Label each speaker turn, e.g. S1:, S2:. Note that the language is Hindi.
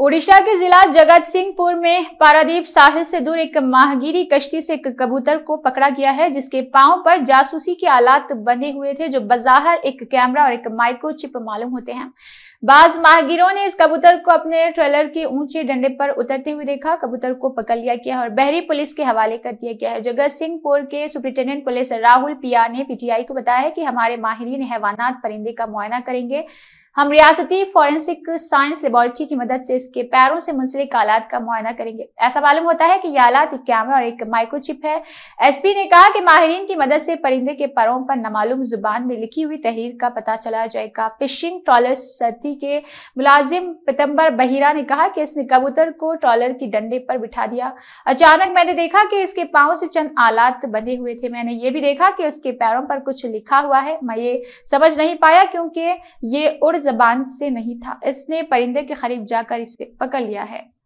S1: ओडिशा के जिला जगत सिंहपुर में पारादीप साहिल से दूर एक माहगिरी कश्ती से एक कबूतर को पकड़ा गया है जिसके पांव पर जासूसी के आलात बंधे हुए थे जो बजाहर एक कैमरा और एक माइक्रोचिप मालूम होते हैं बाज माहगिरों ने इस कबूतर को अपने ट्रेलर के ऊंचे डंडे पर उतरते हुए देखा कबूतर को पकड़ लिया गया और बहरी पुलिस के हवाले कर दिया गया है जगत सिंहपुर के सुप्रिंटेंडेंट पुलिस राहुल पिया ने पीटीआई को बताया है कि हमारे माहरीन हैवानात परिंदे का मुआयना करेंगे हम रियासती फॉरेंसिक साइंस लेबॉरेटरी की मदद से इसके पैरों से मुंसलिक आलात का मुआयना करेंगे ऐसा मालूम होता है कि यह आलात एक कैमरा और एक माइक्रोचिप है एसपी ने कहा कि माहरीन की मदद से परिंदे के पैरों पर नमालूम जुबान में लिखी हुई तहरीर का पता चला जाएगा फिशिंग ट्रॉलर सर्थी के मुलाजिम पितम्बर बहिरा ने कहा कि इसने कबूतर को ट्रॉलर की डंडे पर बिठा दिया अचानक मैंने देखा कि इसके पाओ से चंद आलात बंधे हुए थे मैंने ये भी देखा कि उसके पैरों पर कुछ लिखा हुआ है मैं ये समझ नहीं पाया क्योंकि ये उड़ जबान से नहीं था इसने परिंदे के करीब जाकर इसे पकड़ लिया है